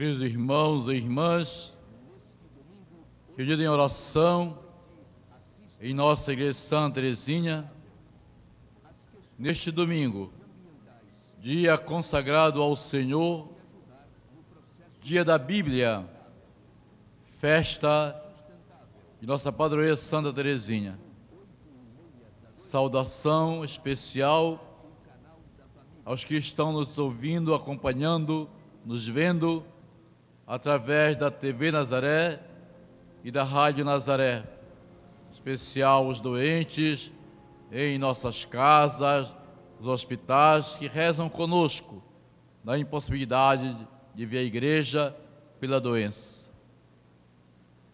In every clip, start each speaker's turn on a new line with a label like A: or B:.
A: Queridos irmãos e irmãs, pedido em oração em nossa Igreja Santa Teresinha, neste domingo, dia consagrado ao Senhor, dia da Bíblia, festa de nossa padroeira Santa Teresinha. Saudação especial aos que estão nos ouvindo, acompanhando, nos vendo através da TV Nazaré e da Rádio Nazaré. Especial os doentes em nossas casas, os hospitais que rezam conosco na impossibilidade de ver a igreja pela doença.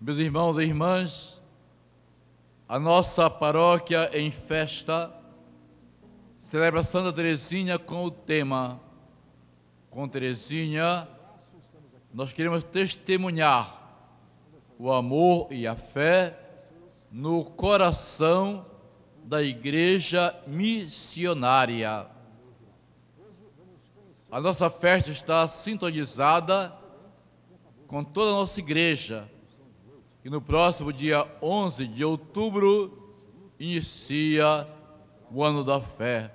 A: Meus irmãos e irmãs, a nossa paróquia em festa celebra Santa Teresinha com o tema Com Teresinha, nós queremos testemunhar o amor e a fé no coração da igreja missionária. A nossa festa está sintonizada com toda a nossa igreja. E no próximo dia 11 de outubro inicia o ano da fé.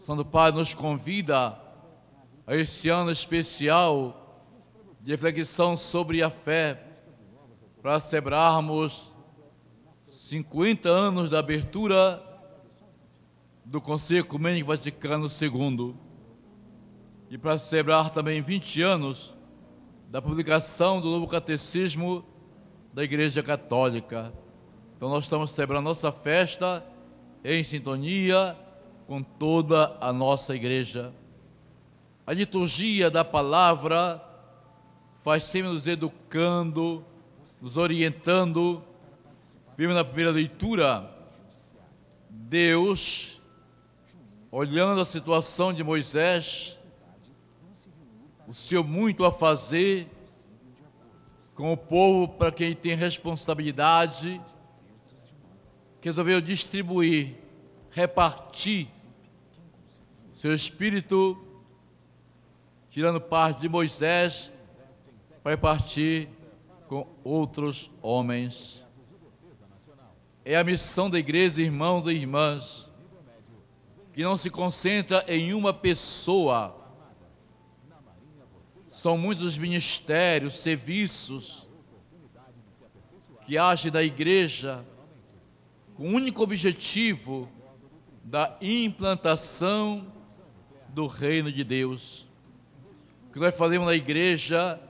A: Santo Padre nos convida a esse ano especial de reflexão sobre a fé, para celebrarmos 50 anos da abertura do Conselho Ecumênico Vaticano II e para celebrar também 20 anos da publicação do novo Catecismo da Igreja Católica. Então nós estamos celebrando nossa festa em sintonia com toda a nossa igreja. A liturgia da palavra faz sempre nos educando, nos orientando. Vimos na primeira leitura, Deus, olhando a situação de Moisés, o seu muito a fazer com o povo para quem tem responsabilidade, resolveu distribuir, repartir seu espírito, tirando parte de Moisés vai partir com outros homens. É a missão da igreja, irmãos e irmãs, que não se concentra em uma pessoa. São muitos ministérios, serviços que agem da igreja com o único objetivo da implantação do reino de Deus. O que nós fazemos na igreja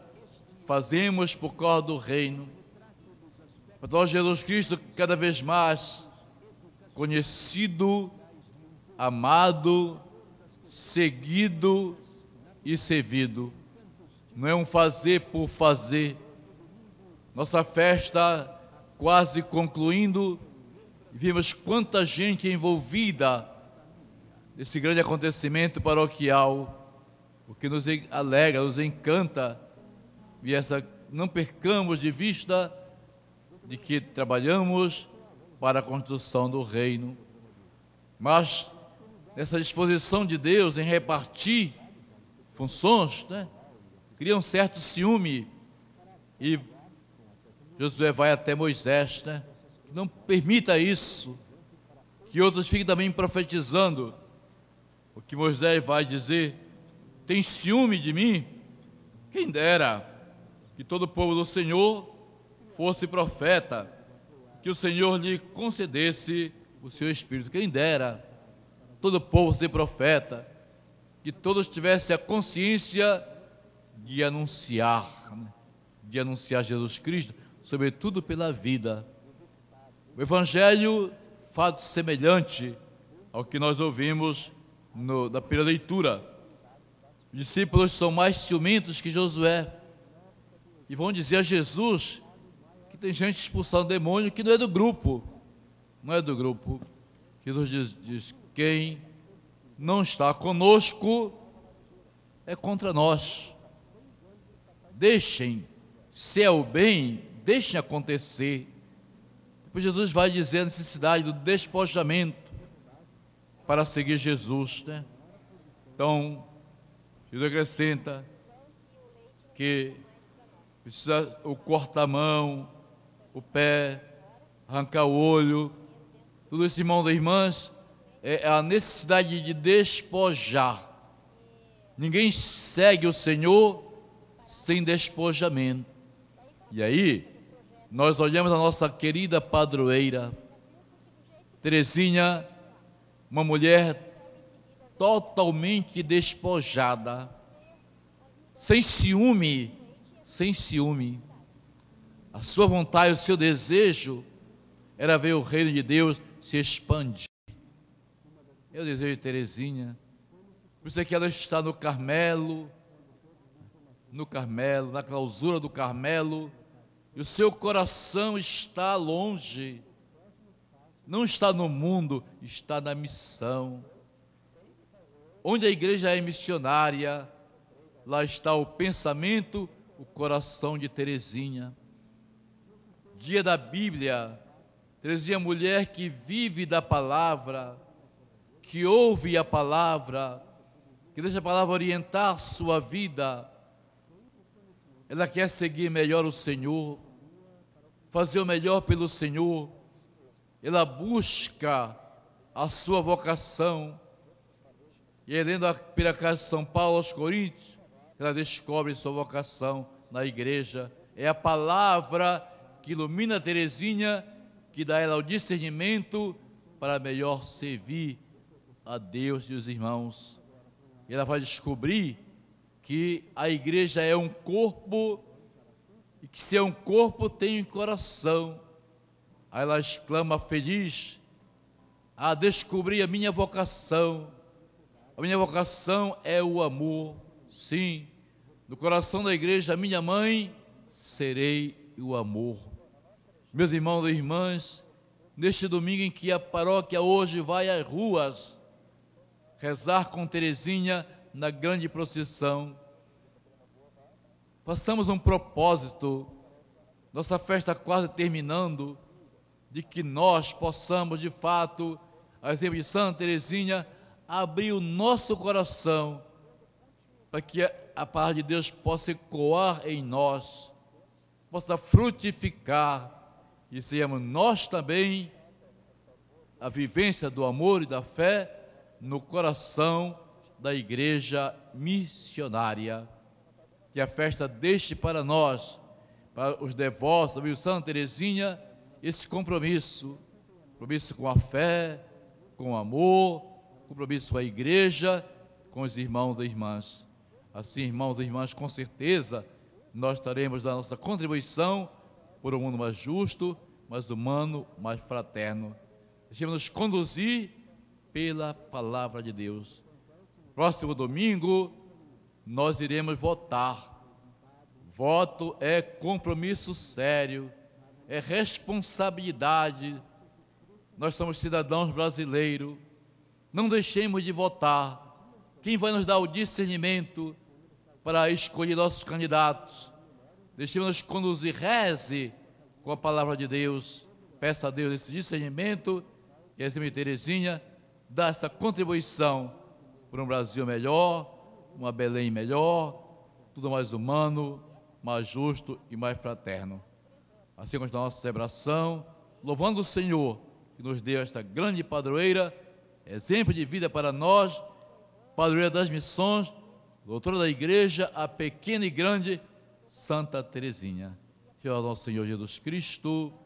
A: fazemos por causa do reino. Para nós, Jesus Cristo, cada vez mais conhecido, amado, seguido e servido. Não é um fazer por fazer. Nossa festa quase concluindo, vimos quanta gente envolvida nesse grande acontecimento paroquial, o que nos alegra, nos encanta e essa não percamos de vista de que trabalhamos para a construção do reino, mas essa disposição de Deus em repartir funções, né, cria um certo ciúme e Josué vai até Moisés, né, não permita isso, que outros fiquem também profetizando o que Moisés vai dizer, tem ciúme de mim? Quem dera que todo o povo do Senhor fosse profeta, que o Senhor lhe concedesse o seu espírito. Quem dera todo o povo ser profeta, que todos tivessem a consciência de anunciar, né, de anunciar Jesus Cristo, sobretudo pela vida. O Evangelho fato semelhante ao que nós ouvimos no, da primeira leitura. Os discípulos são mais ciumentos que Josué e vão dizer a Jesus que tem gente expulsando demônio que não é do grupo. Não é do grupo. Jesus diz, diz quem não está conosco é contra nós. Deixem, se é o bem, deixem acontecer. Depois Jesus vai dizer a necessidade do despojamento para seguir Jesus, né? Então, Jesus acrescenta que precisa o corta-mão, o pé, arrancar o olho. Tudo isso, mão das irmãs, é a necessidade de despojar. Ninguém segue o Senhor sem despojamento. E aí, nós olhamos a nossa querida padroeira, Terezinha, uma mulher totalmente despojada, sem ciúme sem ciúme. A sua vontade, o seu desejo era ver o reino de Deus se expandir. Eu desejo de Terezinha. Por isso é que ela está no Carmelo, no Carmelo, na clausura do Carmelo, e o seu coração está longe. Não está no mundo, está na missão. Onde a igreja é missionária, lá está o pensamento o coração de Teresinha. Dia da Bíblia, Teresinha, mulher que vive da palavra, que ouve a palavra, que deixa a palavra orientar sua vida. Ela quer seguir melhor o Senhor, fazer o melhor pelo Senhor. Ela busca a sua vocação. E é lendo a Piracá de São Paulo aos Coríntios, ela descobre sua vocação na igreja. É a palavra que ilumina Teresinha, que dá ela o discernimento para melhor servir a Deus e os irmãos. E ela vai descobrir que a igreja é um corpo e que se é um corpo tem um coração. Aí ela exclama feliz a descobrir a minha vocação. A minha vocação é o amor. Sim, no coração da igreja, minha mãe, serei o amor. Meus irmãos e irmãs, neste domingo em que a paróquia hoje vai às ruas rezar com Teresinha na grande procissão, passamos um propósito, nossa festa quase terminando, de que nós possamos, de fato, a exemplo de Santa abrir o nosso coração para que a palavra de Deus possa ecoar em nós, possa frutificar e sejamos nós também a vivência do amor e da fé no coração da igreja missionária. Que a festa deixe para nós, para os devotos, viu, Santa Teresinha, esse compromisso, compromisso com a fé, com o amor, compromisso com a igreja, com os irmãos e irmãs. Assim, irmãos e irmãs, com certeza nós estaremos da nossa contribuição por um mundo mais justo, mais humano, mais fraterno. Deixemos nos conduzir pela palavra de Deus. Próximo domingo, nós iremos votar. Voto é compromisso sério, é responsabilidade. Nós somos cidadãos brasileiros. Não deixemos de votar. Quem vai nos dar o discernimento? para escolher nossos candidatos. Deixemos-nos conduzir, reze com a palavra de Deus. Peça a Deus esse discernimento e a de Terezinha dá essa contribuição para um Brasil melhor, uma Belém melhor, tudo mais humano, mais justo e mais fraterno. Assim como a nossa celebração, louvando o Senhor que nos deu esta grande padroeira, exemplo de vida para nós, padroeira das missões doutora da igreja, a pequena e grande Santa Teresinha. Que é o nosso Senhor Jesus Cristo